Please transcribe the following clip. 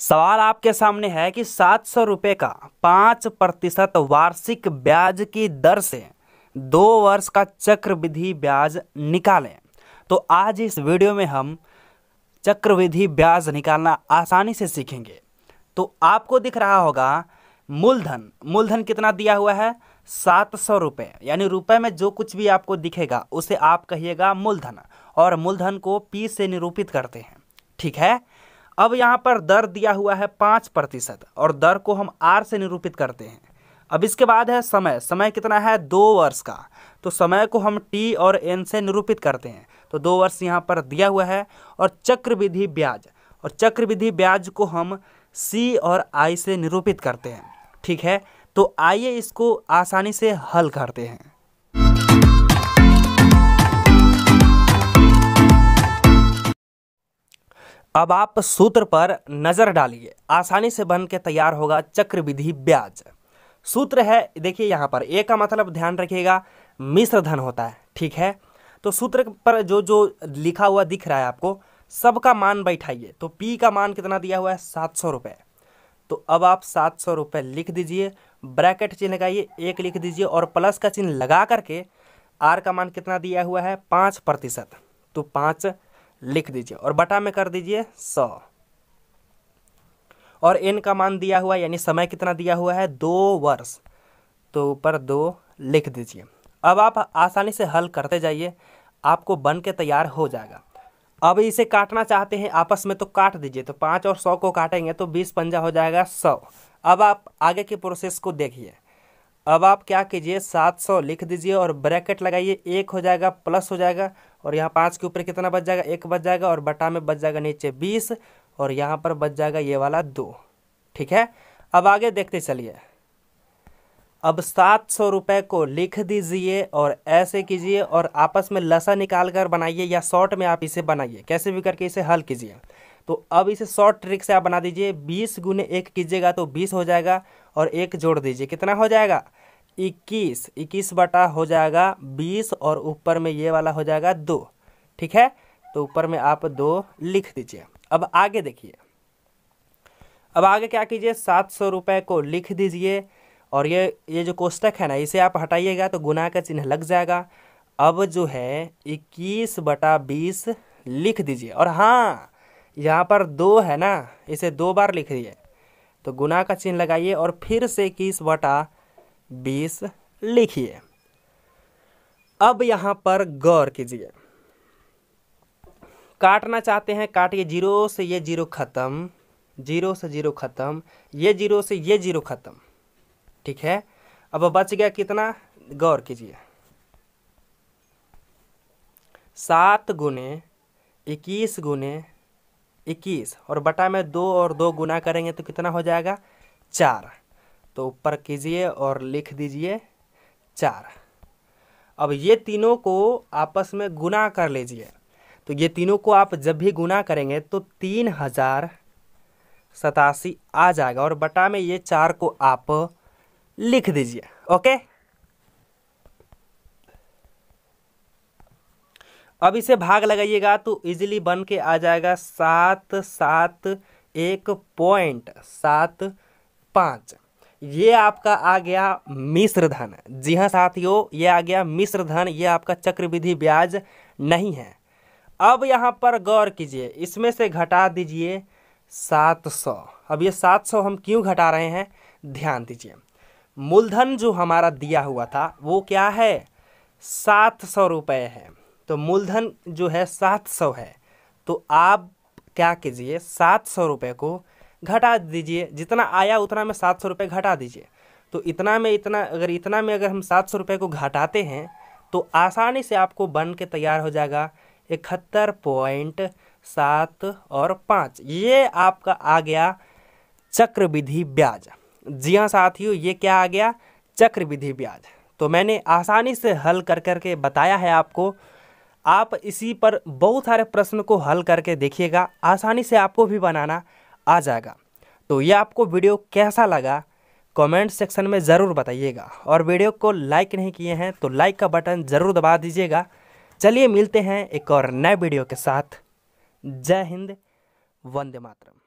सवाल आपके सामने है कि सात सौ रुपये का पाँच प्रतिशत वार्षिक ब्याज की दर से दो वर्ष का चक्रविधि ब्याज निकालें तो आज इस वीडियो में हम चक्रविधि ब्याज निकालना आसानी से सीखेंगे तो आपको दिख रहा होगा मूलधन मूलधन कितना दिया हुआ है सात सौ रुपये यानी रुपए में जो कुछ भी आपको दिखेगा उसे आप कहिएगा मूलधन और मूलधन को पी से निरूपित करते हैं ठीक है अब यहाँ पर दर दिया हुआ है पाँच प्रतिशत और दर को हम आर से निरूपित करते हैं अब इसके बाद है समय समय कितना है दो वर्ष का तो समय को हम टी और एन से निरूपित करते हैं तो दो वर्ष यहाँ पर दिया हुआ है और चक्रविधि ब्याज और चक्रविधि ब्याज को हम सी और आई से निरूपित करते हैं ठीक है तो आइए इसको आसानी से हल करते हैं अब आप सूत्र पर नज़र डालिए आसानी से बन के तैयार होगा चक्रविधि ब्याज सूत्र है देखिए यहाँ पर ए का मतलब ध्यान रखिएगा मिश्र धन होता है ठीक है तो सूत्र पर जो जो लिखा हुआ दिख रहा है आपको सबका मान बैठाइए तो पी का मान कितना दिया हुआ है सात सौ रुपये तो अब आप सात सौ रुपये लिख दीजिए ब्रैकेट चिन्ह लगाइए एक लिख दीजिए और प्लस का चिन्ह लगा करके आर का मान कितना दिया हुआ है पाँच प्रतिशत तो पाँच लिख दीजिए और बटा में कर दीजिए सौ और एन का मान दिया हुआ यानी समय कितना दिया हुआ है दो वर्ष तो ऊपर दो लिख दीजिए अब आप आसानी से हल करते जाइए आपको बन के तैयार हो जाएगा अब इसे काटना चाहते हैं आपस में तो काट दीजिए तो पाँच और सौ को काटेंगे तो बीस पंजा हो जाएगा सौ अब आप आगे के प्रोसेस को देखिए अब आप क्या कीजिए सात सौ लिख दीजिए और ब्रैकेट लगाइए एक हो जाएगा प्लस हो जाएगा और यहाँ पाँच के ऊपर कितना बच जाएगा एक बच जाएगा और बटा में बच जाएगा नीचे बीस और यहाँ पर बच जाएगा ये वाला दो ठीक है अब आगे देखते चलिए अब सात सौ रुपये को लिख दीजिए और ऐसे कीजिए और आपस में लसा निकाल कर बनाइए या शॉर्ट में आप इसे बनाइए कैसे भी करके इसे हल कीजिए तो अब इसे शॉर्ट ट्रिक से आप बना दीजिए बीस गुने एक कीजिएगा तो बीस हो जाएगा और एक जोड़ दीजिए कितना हो जाएगा इक्कीस इक्कीस बटा हो जाएगा बीस और ऊपर में ये वाला हो जाएगा दो ठीक है तो ऊपर में आप दो लिख दीजिए अब आगे देखिए अब आगे क्या कीजिए सात सौ रुपये को लिख दीजिए और ये ये जो कोष्टक है ना इसे आप हटाइएगा तो गुना का चिन्ह लग जाएगा अब जो है इक्कीस बटा बीस लिख दीजिए और हाँ यहाँ पर दो है ना इसे दो बार लिख दिए तो गुना का चिन्ह लगाइए और फिर से इक्कीस बटा बीस लिखिए अब यहाँ पर गौर कीजिए काटना चाहते हैं काटिए जीरो से ये जीरो ख़त्म जीरो से जीरो ख़त्म ये जीरो से ये जीरो ख़त्म ठीक है अब बच गया कितना गौर कीजिए सात गुने इक्कीस गुने इक्कीस और बटा में दो और दो गुना करेंगे तो कितना हो जाएगा चार तो ऊपर कीजिए और लिख दीजिए चार अब ये तीनों को आपस में गुना कर लीजिए तो ये तीनों को आप जब भी गुना करेंगे तो तीन हज़ार सतासी आ जाएगा और बटा में ये चार को आप लिख दीजिए ओके अब इसे भाग लगाइएगा तो इजीली बन के आ जाएगा सात सात एक पॉइंट सात पाँच ये आपका आ गया मिश्र धन जी हाँ साथियों ये आ गया मिश्र धन ये आपका चक्रविधि ब्याज नहीं है अब यहाँ पर गौर कीजिए इसमें से घटा दीजिए सात सौ अब ये सात सौ हम क्यों घटा रहे हैं ध्यान दीजिए मूलधन जो हमारा दिया हुआ था वो क्या है सात सौ रुपये है तो मूलधन जो है सात सौ है तो आप क्या कीजिए सात सौ रुपये को घटा दीजिए जितना आया उतना में सात सौ रुपये घटा दीजिए तो इतना में इतना अगर इतना में अगर हम सात सौ रुपये को घटाते हैं तो आसानी से आपको बन के तैयार हो जाएगा इकहत्तर पॉइंट सात और पाँच ये आपका आ गया चक्रविधि ब्याज जी हाँ साथियों ये क्या आ गया चक्रविधि ब्याज तो मैंने आसानी से हल कर कर के बताया है आपको आप इसी पर बहुत सारे प्रश्न को हल करके देखिएगा आसानी से आपको भी बनाना आ जाएगा तो ये आपको वीडियो कैसा लगा कमेंट सेक्शन में ज़रूर बताइएगा और वीडियो को लाइक नहीं किए हैं तो लाइक का बटन ज़रूर दबा दीजिएगा चलिए मिलते हैं एक और नए वीडियो के साथ जय हिंद वंदे मातरम